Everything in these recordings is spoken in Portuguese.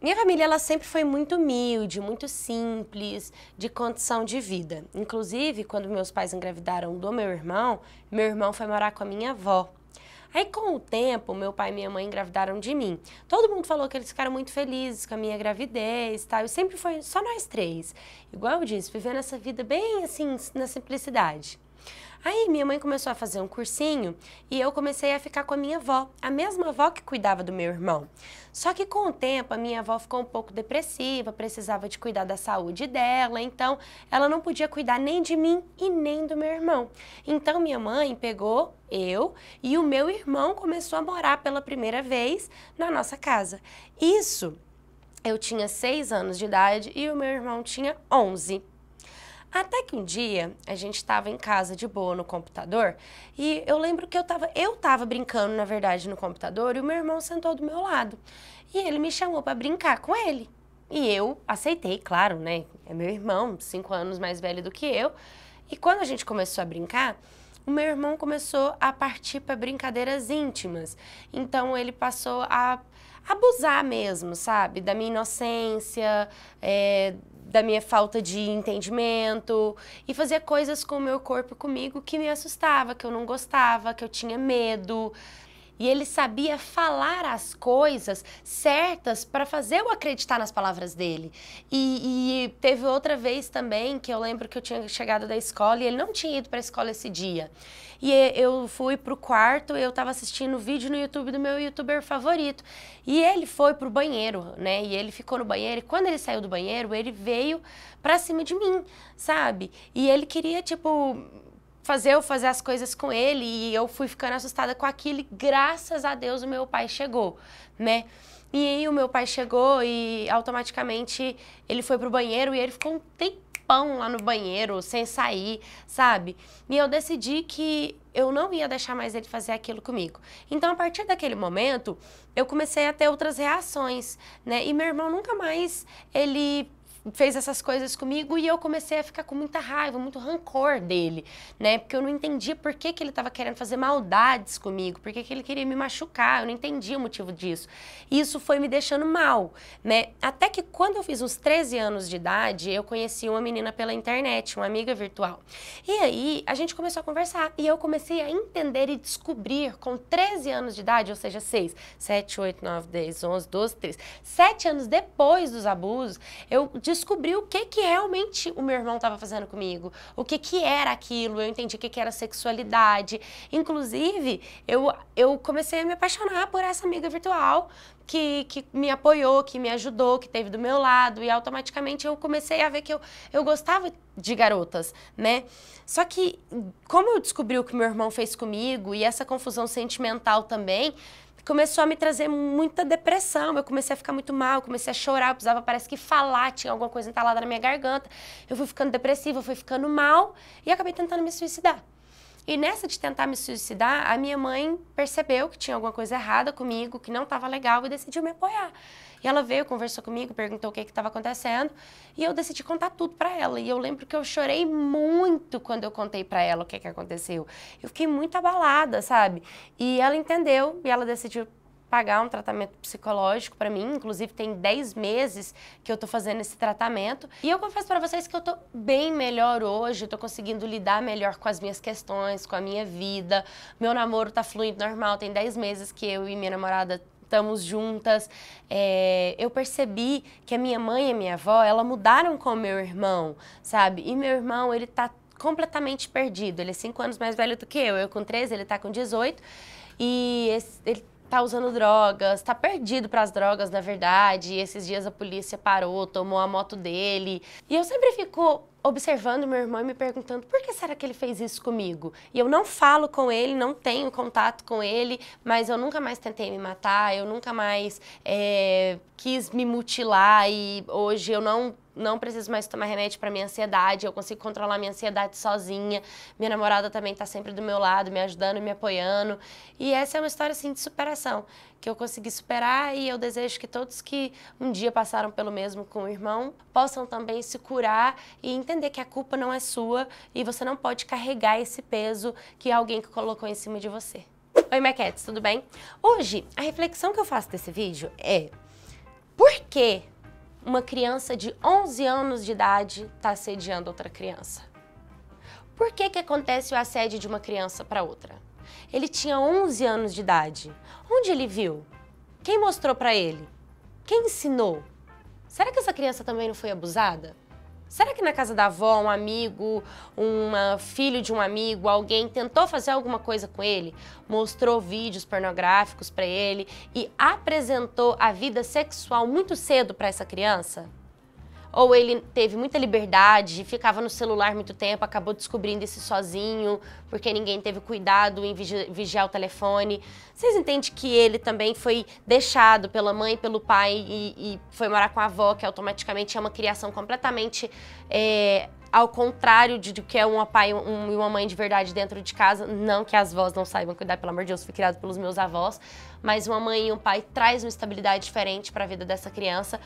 Minha família ela sempre foi muito humilde, muito simples, de condição de vida. Inclusive, quando meus pais engravidaram do meu irmão, meu irmão foi morar com a minha avó. Aí, com o tempo, meu pai e minha mãe engravidaram de mim. Todo mundo falou que eles ficaram muito felizes com a minha gravidez e tal. E sempre foi só nós três. Igual eu disse, vivendo essa vida bem assim, na simplicidade. Aí minha mãe começou a fazer um cursinho e eu comecei a ficar com a minha avó, a mesma avó que cuidava do meu irmão. Só que com o tempo a minha avó ficou um pouco depressiva, precisava de cuidar da saúde dela, então ela não podia cuidar nem de mim e nem do meu irmão. Então minha mãe pegou eu e o meu irmão começou a morar pela primeira vez na nossa casa. Isso eu tinha 6 anos de idade e o meu irmão tinha 11. Até que um dia a gente estava em casa de boa no computador e eu lembro que eu estava eu tava brincando, na verdade, no computador e o meu irmão sentou do meu lado. E ele me chamou para brincar com ele. E eu aceitei, claro, né? É meu irmão, cinco anos mais velho do que eu. E quando a gente começou a brincar, o meu irmão começou a partir para brincadeiras íntimas. Então ele passou a abusar mesmo, sabe? Da minha inocência, é, da minha falta de entendimento e fazia coisas com o meu corpo comigo que me assustava, que eu não gostava, que eu tinha medo. E ele sabia falar as coisas certas para fazer eu acreditar nas palavras dele. E, e, teve outra vez também que eu lembro que eu tinha chegado da escola e ele não tinha ido para a escola esse dia. E eu fui pro quarto, eu estava assistindo vídeo no YouTube do meu youtuber favorito. E ele foi pro banheiro, né? E ele ficou no banheiro. E quando ele saiu do banheiro, ele veio para cima de mim, sabe? E ele queria, tipo, fazer eu fazer as coisas com ele e eu fui ficando assustada com aquilo e graças a Deus o meu pai chegou, né? E aí o meu pai chegou e automaticamente ele foi pro banheiro e ele ficou um tempão lá no banheiro, sem sair, sabe? E eu decidi que eu não ia deixar mais ele fazer aquilo comigo. Então, a partir daquele momento, eu comecei a ter outras reações, né? E meu irmão nunca mais ele fez essas coisas comigo e eu comecei a ficar com muita raiva, muito rancor dele, né? Porque eu não entendia por que, que ele estava querendo fazer maldades comigo, por que, que ele queria me machucar, eu não entendia o motivo disso. E isso foi me deixando mal, né? Até que quando eu fiz uns 13 anos de idade, eu conheci uma menina pela internet, uma amiga virtual. E aí a gente começou a conversar e eu comecei a entender e descobrir com 13 anos de idade, ou seja, 6, 7, 8, 9, 10, 11, 12, 13. 7 anos depois dos abusos, eu descobri descobri o que que realmente o meu irmão estava fazendo comigo, o que que era aquilo, eu entendi o que que era sexualidade. Inclusive, eu, eu comecei a me apaixonar por essa amiga virtual que, que me apoiou, que me ajudou, que teve do meu lado e automaticamente eu comecei a ver que eu, eu gostava de garotas, né? Só que hum, como eu descobri o que meu irmão fez comigo e essa confusão sentimental também, começou a me trazer muita depressão. Eu comecei a ficar muito mal, comecei a chorar, eu precisava, parece que falar, tinha alguma coisa entalada na minha garganta. Eu fui ficando depressiva, fui ficando mal e acabei tentando me suicidar. E nessa de tentar me suicidar, a minha mãe percebeu que tinha alguma coisa errada comigo, que não estava legal e decidiu me apoiar. E ela veio, conversou comigo, perguntou o que estava acontecendo e eu decidi contar tudo para ela. E eu lembro que eu chorei muito quando eu contei para ela o que, que aconteceu. Eu fiquei muito abalada, sabe? E ela entendeu e ela decidiu pagar um tratamento psicológico para mim, inclusive tem 10 meses que eu tô fazendo esse tratamento. E eu confesso para vocês que eu tô bem melhor hoje, eu tô conseguindo lidar melhor com as minhas questões, com a minha vida. Meu namoro tá fluindo normal, tem 10 meses que eu e minha namorada estamos juntas. É, eu percebi que a minha mãe e a minha avó, ela mudaram com o meu irmão, sabe? E meu irmão, ele tá completamente perdido. Ele é cinco anos mais velho do que eu. Eu com 13, ele tá com 18. E esse, ele tá usando drogas, tá perdido para as drogas, na verdade. E esses dias a polícia parou, tomou a moto dele. E eu sempre fico observando meu irmão e me perguntando por que será que ele fez isso comigo? E eu não falo com ele, não tenho contato com ele, mas eu nunca mais tentei me matar, eu nunca mais é, quis me mutilar e hoje eu não não preciso mais tomar remédio para minha ansiedade, eu consigo controlar minha ansiedade sozinha. Minha namorada também está sempre do meu lado, me ajudando, me apoiando. E essa é uma história assim de superação, que eu consegui superar e eu desejo que todos que um dia passaram pelo mesmo com o irmão possam também se curar e entender que a culpa não é sua e você não pode carregar esse peso que alguém colocou em cima de você. Oi, Maquettes, tudo bem? Hoje, a reflexão que eu faço desse vídeo é por que uma criança de 11 anos de idade está assediando outra criança? Por que, que acontece o assédio de uma criança para outra? Ele tinha 11 anos de idade. Onde ele viu? Quem mostrou para ele? Quem ensinou? Será que essa criança também não foi abusada? Será que na casa da avó, um amigo, um filho de um amigo, alguém tentou fazer alguma coisa com ele? Mostrou vídeos pornográficos para ele e apresentou a vida sexual muito cedo para essa criança? ou ele teve muita liberdade, ficava no celular muito tempo, acabou descobrindo isso sozinho, porque ninguém teve cuidado em vigi vigiar o telefone. Vocês entendem que ele também foi deixado pela mãe, pelo pai e, e foi morar com a avó, que automaticamente é uma criação completamente é, ao contrário de, de que é um pai e um, uma mãe de verdade dentro de casa. Não que as avós não saibam cuidar, pelo amor de Deus, fui criado pelos meus avós, mas uma mãe e um pai traz uma estabilidade diferente para a vida dessa criança.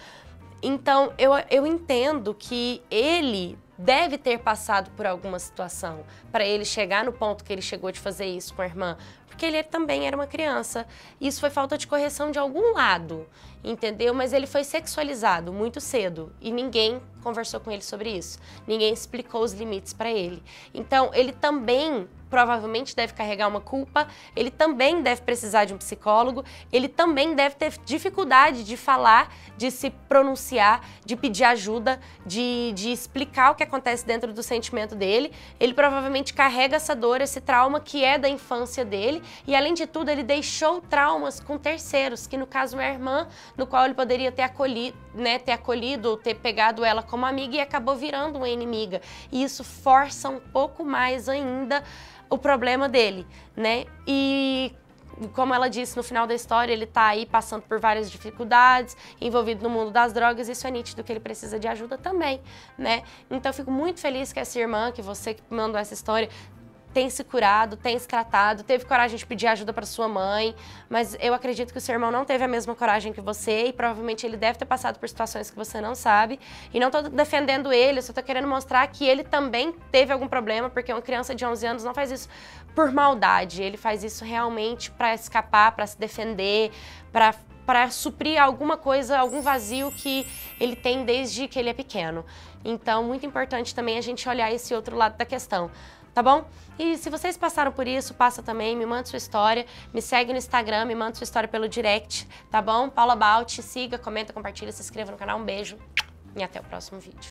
Então, eu, eu entendo que ele deve ter passado por alguma situação para ele chegar no ponto que ele chegou de fazer isso com a irmã, porque ele também era uma criança. Isso foi falta de correção de algum lado, entendeu? Mas ele foi sexualizado muito cedo e ninguém conversou com ele sobre isso. Ninguém explicou os limites para ele. Então, ele também provavelmente deve carregar uma culpa, ele também deve precisar de um psicólogo, ele também deve ter dificuldade de falar, de se pronunciar, de pedir ajuda, de, de explicar o que acontece dentro do sentimento dele. Ele provavelmente carrega essa dor, esse trauma que é da infância dele, e além de tudo, ele deixou traumas com terceiros, que no caso é a irmã, no qual ele poderia ter acolhido, né, ter acolhido, ter pegado ela como amiga e acabou virando uma inimiga. E isso força um pouco mais ainda o problema dele, né? E como ela disse no final da história, ele está aí passando por várias dificuldades, envolvido no mundo das drogas, isso é nítido que ele precisa de ajuda também, né? Então eu fico muito feliz que essa irmã, que você que mandou essa história, tem se curado, tem se tratado, teve coragem de pedir ajuda para sua mãe, mas eu acredito que o seu irmão não teve a mesma coragem que você e provavelmente ele deve ter passado por situações que você não sabe. E não estou defendendo ele, eu só estou querendo mostrar que ele também teve algum problema, porque uma criança de 11 anos não faz isso por maldade, ele faz isso realmente para escapar, para se defender, para para suprir alguma coisa, algum vazio que ele tem desde que ele é pequeno. Então, muito importante também a gente olhar esse outro lado da questão tá bom? E se vocês passaram por isso, passa também, me manda sua história, me segue no Instagram, me manda sua história pelo direct, tá bom? Paula Balt, siga, comenta, compartilha, se inscreva no canal, um beijo e até o próximo vídeo.